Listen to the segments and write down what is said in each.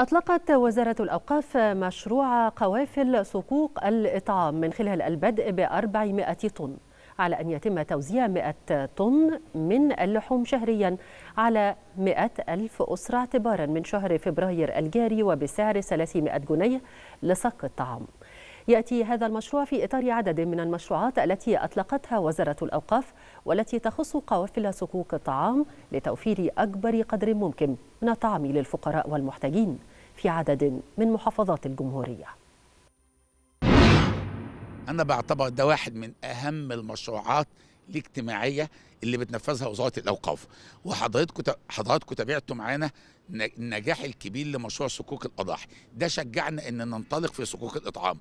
أطلقت وزارة الأوقاف مشروع قوافل صكوك الإطعام من خلال البدء بأربعمائة 400 طن على أن يتم توزيع مائة طن من اللحوم شهريا على مائة ألف أسرة اعتبارا من شهر فبراير الجاري وبسعر 300 جنيه لصك الطعام يأتي هذا المشروع في إطار عدد من المشروعات التي أطلقتها وزارة الأوقاف والتي تخص قوافل صكوك الطعام لتوفير أكبر قدر ممكن من الطعام للفقراء والمحتاجين في عدد من محافظات الجمهورية أنا بعتبر ده واحد من أهم المشروعات الاجتماعيه اللي بتنفذها وزاره الاوقاف وحضراتكم حضراتكم تابعتوا معانا النجاح الكبير لمشروع صكوك الاضاحي ده شجعنا ان ننطلق في صكوك الاطعام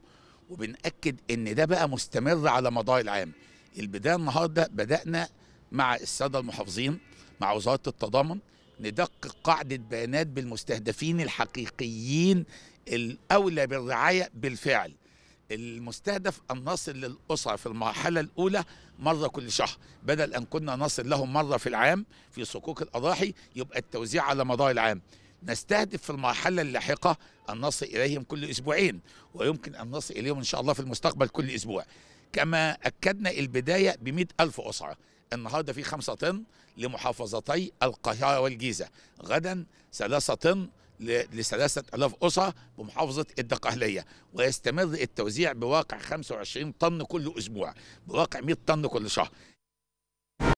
وبنأكد إن ده بقى مستمر على مدار العام البداية النهاردة بدأنا مع السادة المحافظين مع وزارة التضامن ندقق قاعدة بيانات بالمستهدفين الحقيقيين الأولى بالرعاية بالفعل المستهدف أن نصل للأسرة في المرحلة الأولى مرة كل شهر بدل أن كنا نصل لهم مرة في العام في صكوك الأضاحي يبقى التوزيع على مدار العام نستهدف في المرحلة اللاحقة أن نصل إليهم كل أسبوعين ويمكن أن نصل إليهم إن شاء الله في المستقبل كل أسبوع كما أكدنا البداية بمئة ألف أسرة النهاردة في خمسة طن لمحافظتي القاهرة والجيزة غدا ثلاثة طن لثلاثة ألاف أسرة بمحافظة الدقهلية ويستمر التوزيع بواقع 25 طن كل أسبوع بواقع 100 طن كل شهر